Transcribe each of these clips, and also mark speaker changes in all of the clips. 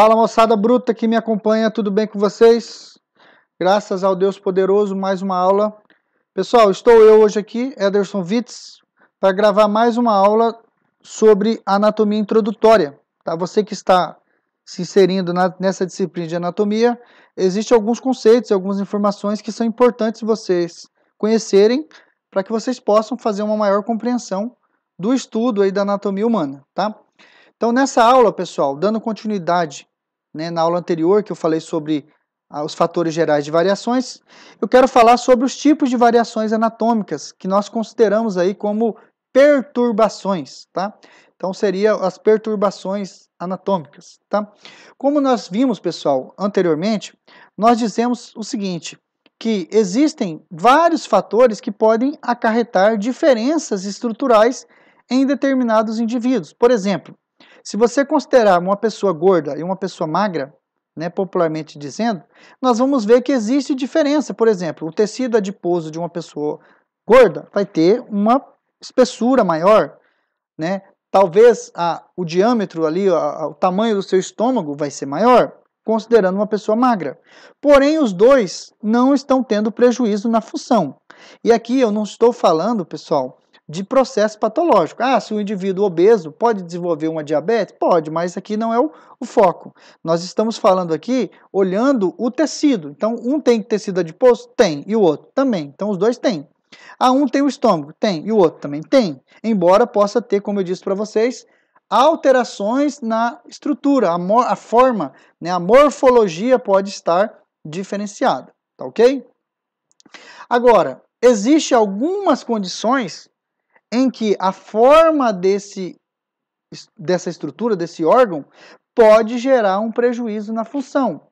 Speaker 1: Fala moçada bruta que me acompanha, tudo bem com vocês? Graças ao Deus Poderoso, mais uma aula. Pessoal, estou eu hoje aqui, Ederson Witz, para gravar mais uma aula sobre anatomia introdutória. Tá? Você que está se inserindo na, nessa disciplina de anatomia, existem alguns conceitos, algumas informações que são importantes vocês conhecerem para que vocês possam fazer uma maior compreensão do estudo aí da anatomia humana, tá? Então, nessa aula, pessoal, dando continuidade né, na aula anterior que eu falei sobre ah, os fatores gerais de variações, eu quero falar sobre os tipos de variações anatômicas que nós consideramos aí como perturbações, tá? Então seria as perturbações anatômicas, tá? Como nós vimos, pessoal, anteriormente, nós dizemos o seguinte, que existem vários fatores que podem acarretar diferenças estruturais em determinados indivíduos. Por exemplo, se você considerar uma pessoa gorda e uma pessoa magra, né, popularmente dizendo, nós vamos ver que existe diferença. Por exemplo, o tecido adiposo de uma pessoa gorda vai ter uma espessura maior, né? Talvez a, o diâmetro ali, a, o tamanho do seu estômago vai ser maior, considerando uma pessoa magra. Porém, os dois não estão tendo prejuízo na função. E aqui eu não estou falando, pessoal, de processo patológico. Ah, se o um indivíduo obeso pode desenvolver uma diabetes? Pode, mas aqui não é o, o, foco. Nós estamos falando aqui olhando o tecido. Então, um tem tecido adiposo? Tem. E o outro? Também. Então, os dois têm. Ah, um tem o estômago? Tem. E o outro também? Tem. Embora possa ter, como eu disse para vocês, alterações na estrutura, a, a forma, né, a morfologia pode estar diferenciada. Tá ok? Agora, existe algumas condições em que a forma desse, dessa estrutura, desse órgão, pode gerar um prejuízo na função.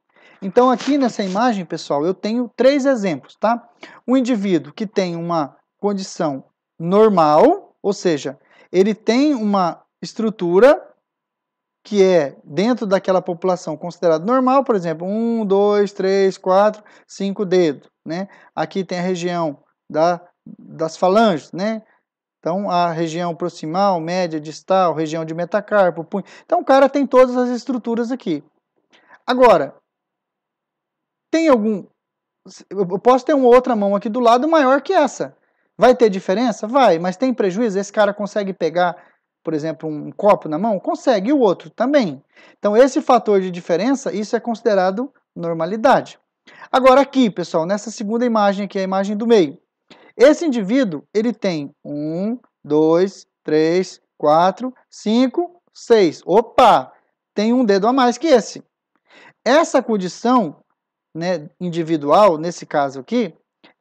Speaker 1: Então, aqui nessa imagem, pessoal, eu tenho três exemplos, tá? Um indivíduo que tem uma condição normal, ou seja, ele tem uma estrutura que é dentro daquela população considerada normal, por exemplo, um, dois, três, quatro, cinco dedos, né? Aqui tem a região da, das falanges, né? Então, a região proximal, média, distal, região de metacarpo, punho. Então, o cara tem todas as estruturas aqui. Agora, tem algum. Eu posso ter uma outra mão aqui do lado maior que essa. Vai ter diferença? Vai, mas tem prejuízo? Esse cara consegue pegar, por exemplo, um copo na mão? Consegue, e o outro também. Então, esse fator de diferença, isso é considerado normalidade. Agora, aqui, pessoal, nessa segunda imagem aqui, a imagem do meio. Esse indivíduo, ele tem 1, 2, 3, 4, 5, 6. Opa! Tem um dedo a mais que esse. Essa condição né, individual, nesse caso aqui,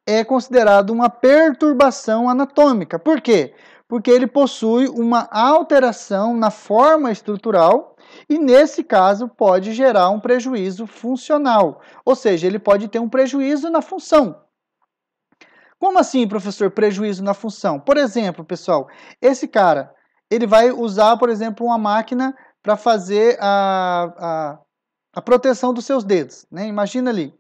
Speaker 1: é considerado uma perturbação anatômica. Por quê? Porque ele possui uma alteração na forma estrutural e, nesse caso, pode gerar um prejuízo funcional. Ou seja, ele pode ter um prejuízo na função. Como assim, professor, prejuízo na função? Por exemplo, pessoal, esse cara, ele vai usar, por exemplo, uma máquina para fazer a, a, a, proteção dos seus dedos. Né? Imagina ali,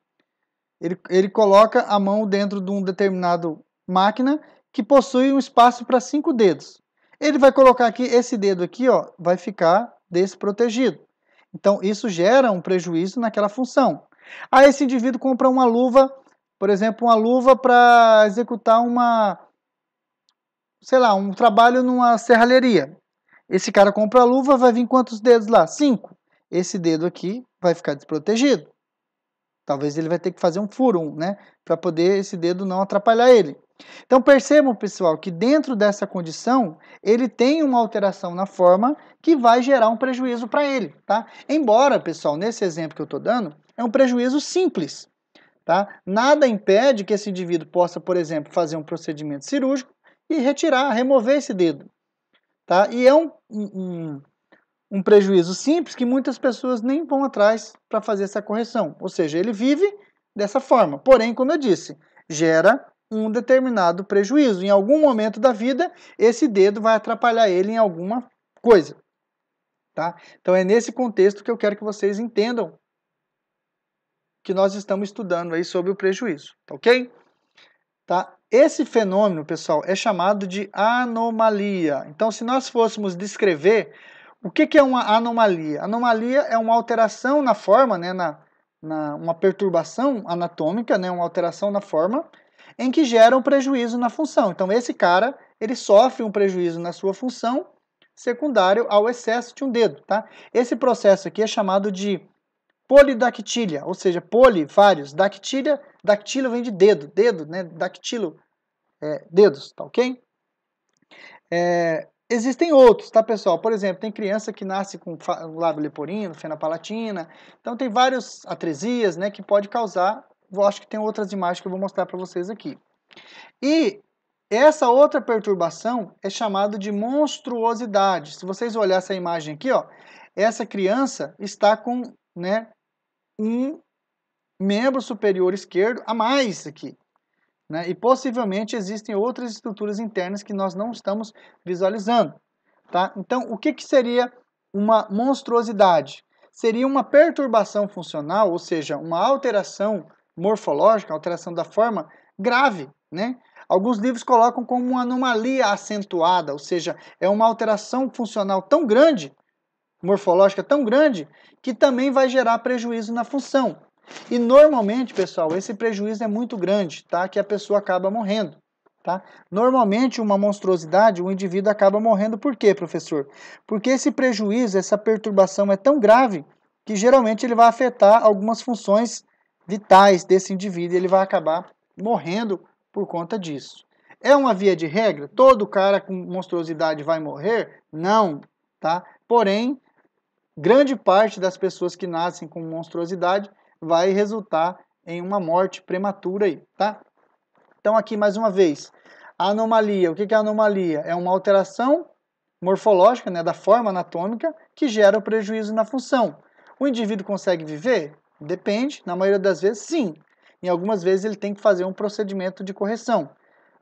Speaker 1: ele, ele coloca a mão dentro de um determinado máquina que possui um espaço para cinco dedos. Ele vai colocar aqui, esse dedo aqui, ó, vai ficar desprotegido. Então, isso gera um prejuízo naquela função. Aí esse indivíduo compra uma luva por exemplo, uma luva para executar uma, sei lá, um trabalho numa serralheria. Esse cara compra a luva, vai vir quantos dedos lá? Cinco. Esse dedo aqui vai ficar desprotegido. Talvez ele vai ter que fazer um furo, né? Para poder esse dedo não atrapalhar ele. Então percebam, pessoal, que dentro dessa condição, ele tem uma alteração na forma que vai gerar um prejuízo para ele, tá? Embora, pessoal, nesse exemplo que eu estou dando, é um prejuízo simples. Tá? Nada impede que esse indivíduo possa, por exemplo, fazer um procedimento cirúrgico e retirar, remover esse dedo. Tá? E é um, um, um prejuízo simples que muitas pessoas nem vão atrás para fazer essa correção. Ou seja, ele vive dessa forma. Porém, como eu disse, gera um determinado prejuízo. Em algum momento da vida, esse dedo vai atrapalhar ele em alguma coisa. Tá? Então é nesse contexto que eu quero que vocês entendam que nós estamos estudando aí sobre o prejuízo, tá ok? Tá? Esse fenômeno, pessoal, é chamado de anomalia. Então, se nós fôssemos descrever o que, que é uma anomalia, anomalia é uma alteração na forma, né, na, na, uma perturbação anatômica, né, uma alteração na forma, em que gera um prejuízo na função. Então, esse cara ele sofre um prejuízo na sua função secundário ao excesso de um dedo. Tá? Esse processo aqui é chamado de Polidactilia, ou seja, poli, vários. Dactilia, dactilo vem de dedo, dedo, né? Dactilo, é, dedos, tá ok? É, existem outros, tá, pessoal? Por exemplo, tem criança que nasce com lábio leporino, fena palatina. Então, tem várias atresias, né? Que pode causar. Eu acho que tem outras imagens que eu vou mostrar para vocês aqui. E essa outra perturbação é chamada de monstruosidade. Se vocês olharem essa imagem aqui, ó, essa criança está com né, um membro superior esquerdo a mais aqui. Né? E possivelmente existem outras estruturas internas que nós não estamos visualizando. Tá? Então, o que, que seria uma monstruosidade? Seria uma perturbação funcional, ou seja, uma alteração morfológica, alteração da forma grave. Né? Alguns livros colocam como uma anomalia acentuada, ou seja, é uma alteração funcional tão grande morfológica tão grande que também vai gerar prejuízo na função. E normalmente, pessoal, esse prejuízo é muito grande, tá? Que a pessoa acaba morrendo, tá? Normalmente, uma monstruosidade, o indivíduo acaba morrendo por quê, professor? Porque esse prejuízo, essa perturbação é tão grave que geralmente ele vai afetar algumas funções vitais desse indivíduo, e ele vai acabar morrendo por conta disso. É uma via de regra? Todo cara com monstruosidade vai morrer? Não, tá? Porém, grande parte das pessoas que nascem com monstruosidade vai resultar em uma morte prematura aí, tá? Então aqui mais uma vez, anomalia. O que é anomalia? É uma alteração morfológica, né, da forma anatômica, que gera o prejuízo na função. O indivíduo consegue viver? Depende, na maioria das vezes sim. Em algumas vezes ele tem que fazer um procedimento de correção.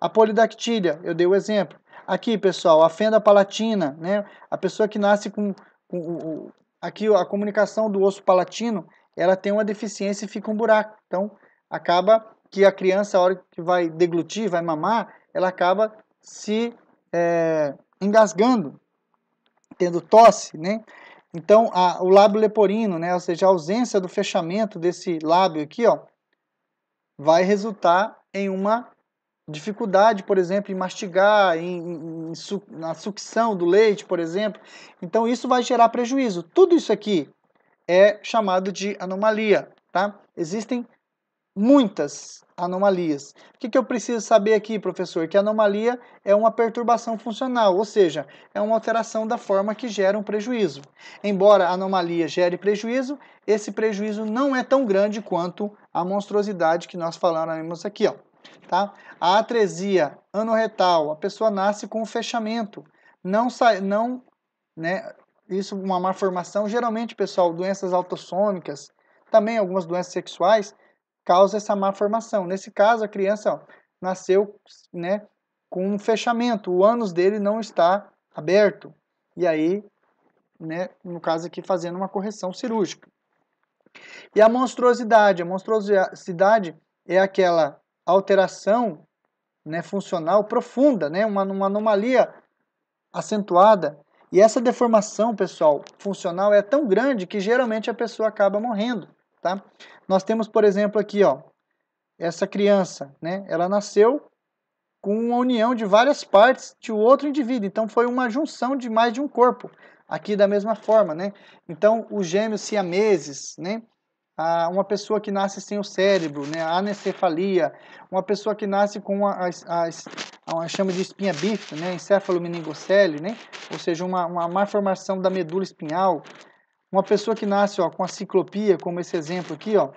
Speaker 1: A polidactília, eu dei o exemplo. Aqui, pessoal, a fenda palatina, né? A pessoa que nasce com, com, Aqui a comunicação do osso palatino ela tem uma deficiência e fica um buraco. Então acaba que a criança, a hora que vai deglutir, vai mamar, ela acaba se é, engasgando, tendo tosse, né? Então, a, o lábio leporino, né, ou seja, a ausência do fechamento desse lábio aqui, ó, vai resultar em uma dificuldade, por exemplo, em mastigar, em, em, em su, na sucção do leite, por exemplo. Então isso vai gerar prejuízo. Tudo isso aqui é chamado de anomalia, tá? Existem muitas anomalias. O que, que eu preciso saber aqui, professor? Que anomalia é uma perturbação funcional, ou seja, é uma alteração da forma que gera um prejuízo. Embora a anomalia gere prejuízo, esse prejuízo não é tão grande quanto a monstruosidade que nós falamos aqui, ó. Tá? A atresia anorretal, a pessoa nasce com o fechamento. Não sai, não, né? Isso uma malformação. Geralmente, pessoal, doenças autossômicas, também algumas doenças sexuais, causa essa malformação. Nesse caso, a criança ó, nasceu, né, com um fechamento. O ânus dele não está aberto. E aí, né, no caso aqui, fazendo uma correção cirúrgica. E a monstruosidade? A monstruosidade é aquela alteração né, funcional profunda, né, uma, uma anomalia acentuada. E essa deformação, pessoal, funcional é tão grande que geralmente a pessoa acaba morrendo. Tá? Nós temos, por exemplo, aqui, ó, essa criança, né, ela nasceu com uma união de várias partes de outro indivíduo. Então, foi uma junção de mais de um corpo. Aqui, da mesma forma, né? Então, os gêmeos siameses, né? a uma pessoa que nasce sem o cérebro, né, a anencefalia, uma pessoa que nasce com a, a, chama de espinha bífida, né, encéfalomeningocele, né, ou seja, uma, uma malformação da medula espinhal, uma pessoa que nasce ó, com a ciclopia, como esse exemplo aqui, ó.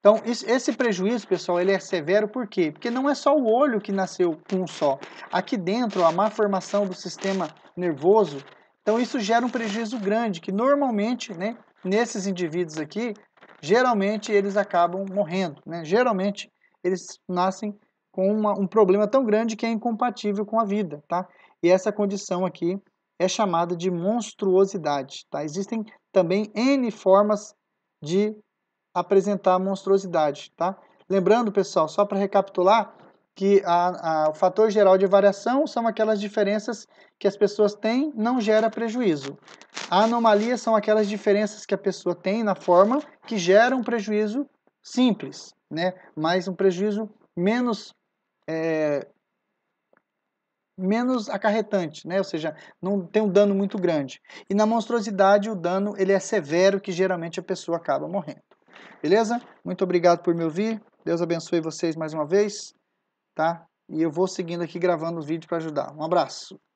Speaker 1: Então, esse prejuízo, pessoal, ele é severo por quê? Porque não é só o olho que nasceu com um só. Aqui dentro, a a malformação do sistema nervoso, então isso gera um prejuízo grande, que normalmente, né, nesses indivíduos aqui, geralmente eles acabam morrendo. Né? Geralmente eles nascem com uma, um problema tão grande que é incompatível com a vida. Tá? E essa condição aqui é chamada de monstruosidade. Tá? Existem também N formas de apresentar monstruosidade. Tá? Lembrando, pessoal, só para recapitular, que a, a, o fator geral de variação são aquelas diferenças que as pessoas têm, não gera prejuízo. Anomalias são aquelas diferenças que a pessoa tem na forma que geram um prejuízo simples, né? mas um prejuízo menos é, menos acarretante, né? ou seja, não tem um dano muito grande. E na monstruosidade o dano ele é severo que geralmente a pessoa acaba morrendo. Beleza? Muito obrigado por me ouvir. Deus abençoe vocês mais uma vez, tá? E eu vou seguindo aqui gravando o vídeo para ajudar. Um abraço.